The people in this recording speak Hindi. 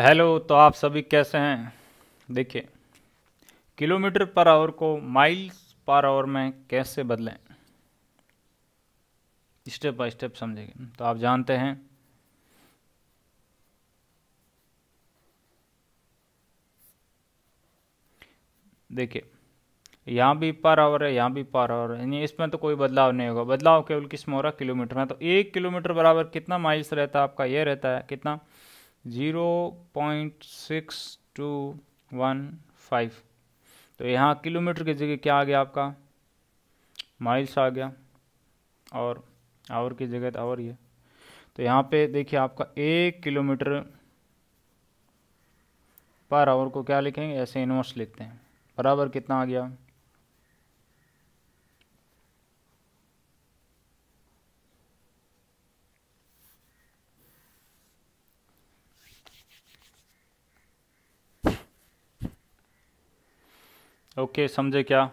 हेलो तो आप सभी कैसे हैं देखिए किलोमीटर पर आवर को माइल्स पर आवर में कैसे बदलें स्टेप बाय स्टेप समझेंगे तो आप जानते हैं देखिए यहाँ भी पर आवर है यहाँ भी पर आवर है इसमें तो कोई बदलाव नहीं होगा बदलाव केवल किस में हो रहा किलोमीटर में तो एक किलोमीटर बराबर कितना माइल्स रहता है आपका ये रहता है कितना zero point six two one five तो यहाँ किलोमीटर की जगह क्या आ गया आपका माइल्स आ गया और आवर की जगह तो आवर ही है तो यहाँ पे देखिए आपका एक किलोमीटर पर आवर को क्या लिखेंगे ऐसे इनवर्स लिखते हैं बराबर कितना आ गया ओके समझे क्या